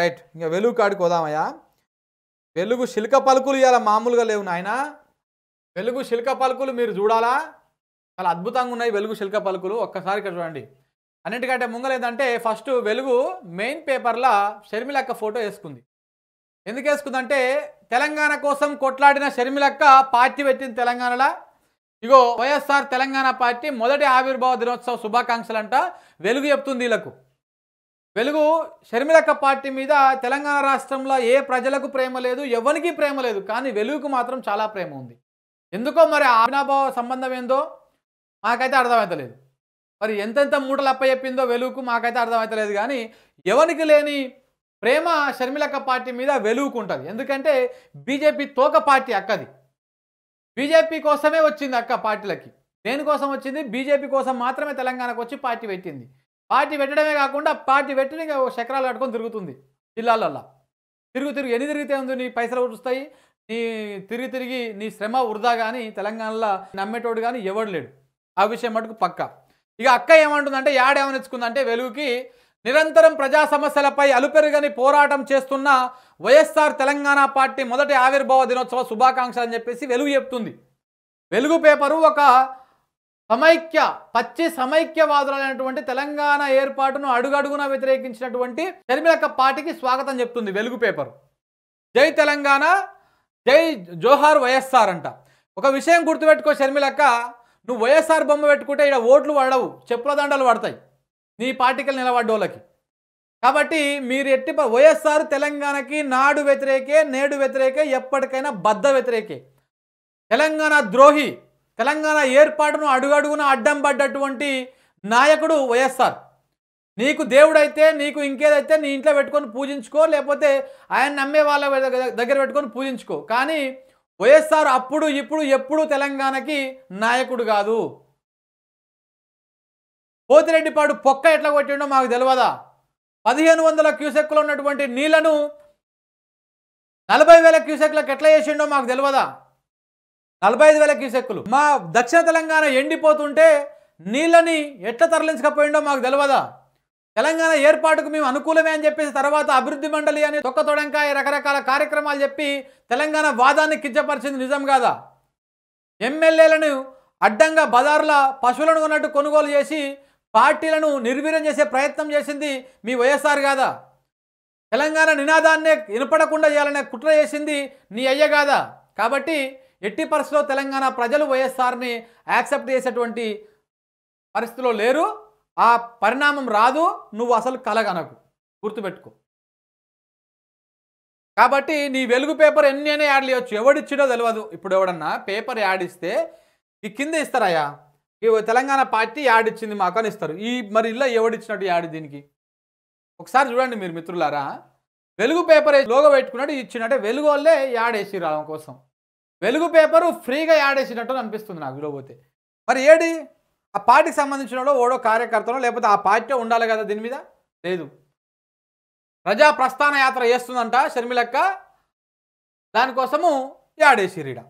right ఇంకా వెలుగు కాడికి పోదామయ్యా వెలుగు శిల్క పలుకులు ఇవాళ మామూలుగా లేవు నాయన వెలుగు శిల్క పలుకులు మీరు చూడాలా చాలా అద్భుతంగా ఉన్నాయి వెలుగు శిల్క పలుకులు ఒక్కసారి ఇక్కడ చూడండి అన్నింటికంటే ముంగలేదంటే ఫస్ట్ వెలుగు మెయిన్ పేపర్లో షర్మిలక్క ఫోటో వేసుకుంది ఎందుకు వేసుకుందంటే తెలంగాణ కోసం కొట్లాడిన షర్మిలక్క పార్టీ పెట్టింది తెలంగాణలో ఇగో వైఎస్ఆర్ తెలంగాణ పార్టీ మొదటి ఆవిర్భావ దినోత్సవ శుభాకాంక్షలు అంట వెలుగు చెప్తుంది వీళ్ళకు వెలుగు షర్మిలక్క పార్టీ మీద తెలంగాణ రాష్ట్రంలో ఏ ప్రజలకు ప్రేమ లేదు ఎవరికి ప్రేమ లేదు కానీ వెలుగుకు మాత్రం చాలా ప్రేమ ఉంది ఎందుకో మరి అవినాభావ సంబంధం ఏందో మాకైతే అర్థమవుతలేదు మరి ఎంతెంత మూటలు అప్ప చెప్పిందో వెలుగుకు మాకైతే అర్థమవుతలేదు కానీ ఎవరికి లేని ప్రేమ షర్మిలక్క పార్టీ మీద వెలుగుకు ఉంటుంది ఎందుకంటే బీజేపీ తోక పార్టీ అక్కది బీజేపీ కోసమే వచ్చింది అక్క పార్టీలకి దేనికోసం వచ్చింది బీజేపీ కోసం మాత్రమే తెలంగాణకు వచ్చి పార్టీ పెట్టింది పార్టీ పెట్టడమే కాకుండా పార్టీ పెట్టిన చక్రాలు కట్టుకొని తిరుగుతుంది జిల్లాలల్లా తిరుగు తిరుగు ఎన్ని తిరిగితే ఉంది నీ పైసలు వరుస్తాయి నీ తిరిగి తిరిగి నీ శ్రమ వృధా కానీ తెలంగాణలో నమ్మేటోడు కానీ ఎవడు లేడు ఆ విషయం మటుకు పక్క ఇక అక్క ఏమంటుందంటే యాడేమనిచ్చుకుందంటే వెలుగుకి నిరంతరం ప్రజా సమస్యలపై అలుపెరుగని పోరాటం చేస్తున్న వైఎస్ఆర్ తెలంగాణ పార్టీ మొదటి ఆవిర్భావ దినోత్సవ శుభాకాంక్షలు అని చెప్పేసి వెలుగు చెప్తుంది వెలుగు పేపరు ఒక సమైక్య పచ్చి సమైక్యవాదులైనటువంటి తెలంగాణ ఏర్పాటును అడుగడుగున వ్యతిరేకించినటువంటి షర్మిలక్క పార్టీకి స్వాగతం చెప్తుంది వెలుగు పేపర్ జై తెలంగాణ జై జోహార్ వైఎస్ఆర్ అంట ఒక విషయం గుర్తుపెట్టుకో షర్మిలక్క నువ్వు వైఎస్ఆర్ బొమ్మ పెట్టుకుంటే ఇక్కడ ఓట్లు పడవు చెప్పుల దండలు పడతాయి నీ పార్టీకి నిలబడ్డోళ్ళకి కాబట్టి మీరు ఎట్టి వైఎస్ఆర్ తెలంగాణకి నాడు వ్యతిరేకే నేడు వ్యతిరేకే ఎప్పటికైనా బద్ద వ్యతిరేకే తెలంగాణ ద్రోహి తెలంగాణ ఏర్పాటును అడుగడుగున అడ్డం పడ్డటువంటి నాయకుడు వైఎస్ఆర్ నీకు దేవుడైతే నీకు ఇంకేదైతే నీ ఇంట్లో పెట్టుకొని పూజించుకో లేకపోతే ఆయన నమ్మే వాళ్ళ దగ్గర పెట్టుకొని పూజించుకో కానీ వైఎస్ఆర్ అప్పుడు ఇప్పుడు ఎప్పుడు తెలంగాణకి నాయకుడు కాదు పోతిరెడ్డిపాడు పొక్క ఎట్లా కొట్టిండో మాకు తెలియదా పదిహేను వందల క్యూసెక్లు ఉన్నటువంటి నీళ్లను నలభై వేల క్యూసెక్లకు ఎట్లా చేసిండో మాకు తెలియదా నలభై ఐదు వేల క్యూసెక్కులు మా దక్షిణ తెలంగాణ ఎండిపోతుంటే నీళ్ళని ఎట్లా తరలించకపోయిండో మాకు తెలియదా తెలంగాణ ఏర్పాటుకు మేము అనుకూలమే అని చెప్పేసి తర్వాత అభివృద్ధి మండలి అని తొక్క తొడంకాయ రకరకాల కార్యక్రమాలు చెప్పి తెలంగాణ వాదాన్ని కించపరిచింది నిజం కాదా ఎమ్మెల్యేలను అడ్డంగా బజారుల పశువులను ఉన్నట్టు కొనుగోలు చేసి పార్టీలను నిర్వీర్యం చేసే ప్రయత్నం చేసింది మీ వైఎస్ఆర్ కాదా తెలంగాణ నినాదాన్నే వినపడకుండా చేయాలనే కుట్ర చేసింది నీ అయ్య కాదా కాబట్టి ఎట్టి పరిస్థితిలో తెలంగాణ ప్రజలు వైఎస్ఆర్ని యాక్సెప్ట్ చేసేటువంటి పరిస్థితిలో లేరు ఆ పరిణామం రాదు నువ్వు అసలు కలగనకు గుర్తుపెట్టుకో కాబట్టి నీ వెలుగు పేపర్ అయినా యాడ్ చేయొచ్చు ఎవడిచ్చిడో తెలియదు ఇప్పుడు ఎవడన్నా పేపర్ యాడ్ ఇస్తే ఈ కింద ఇస్తారయ్యా ఈ తెలంగాణ పార్టీ యాడ్ ఇచ్చింది మాకు అని ఇస్తారు ఈ మరి ఇలా ఎవడిచ్చినట్టు యాడ్ దీనికి ఒకసారి చూడండి మీరు మిత్రులారా వెలుగు పేపర్ లోగో పెట్టుకున్నట్టు ఇచ్చినట్టే వెలుగు వాళ్ళే యాడ్ రావడం కోసం వెలుగు పేపరు ఫ్రీగా యాడ్ వేసినట్టు అనిపిస్తుంది నాకు విలువపోతే మరి ఏడి ఆ పార్టీకి సంబంధించిన ఓడో కార్యకర్తనో లేకపోతే ఆ పార్టీ ఉండాలి కదా దీని మీద లేదు ప్రజా ప్రస్థాన యాత్ర చేస్తుందంట షర్మిలక్క దానికోసము యాడేసి రీడా